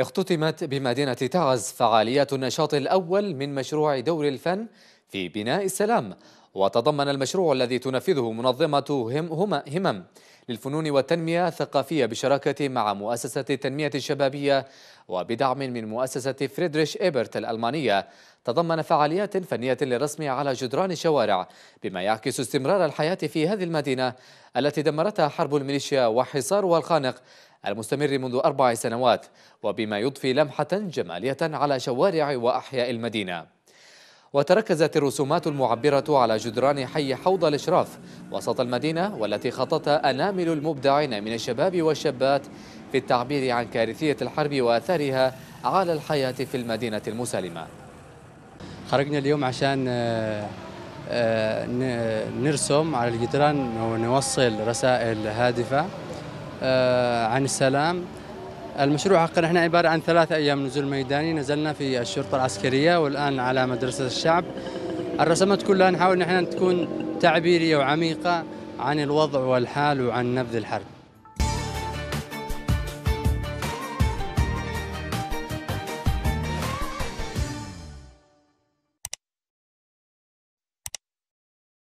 اختتمت بمدينة تعز فعاليات النشاط الأول من مشروع دور الفن في بناء السلام وتضمن المشروع الذي تنفذه منظمة هم همم للفنون والتنمية الثقافية بشراكة مع مؤسسة التنمية الشبابية وبدعم من مؤسسة فريدريش إيبرت الألمانية تضمن فعاليات فنية للرسم على جدران الشوارع بما يعكس استمرار الحياة في هذه المدينة التي دمرتها حرب الميليشيا وحصارها الخانق المستمر منذ أربع سنوات وبما يضفي لمحة جمالية على شوارع وأحياء المدينة وتركزت الرسومات المعبرة على جدران حي حوض الإشراف وسط المدينة والتي خططها أنامل المبدعين من الشباب والشابات في التعبير عن كارثية الحرب وآثارها على الحياة في المدينة المسالمة خرجنا اليوم عشان آه، آه، نرسم على الجدران ونوصل رسائل هادفة آه، عن السلام المشروع حقنا احنا عبارة عن ثلاثة أيام نزول ميداني نزلنا في الشرطة العسكرية والآن على مدرسة الشعب الرسمات كلها نحاول ان احنا تكون تعبيرية وعميقة عن الوضع والحال وعن نبذ الحرب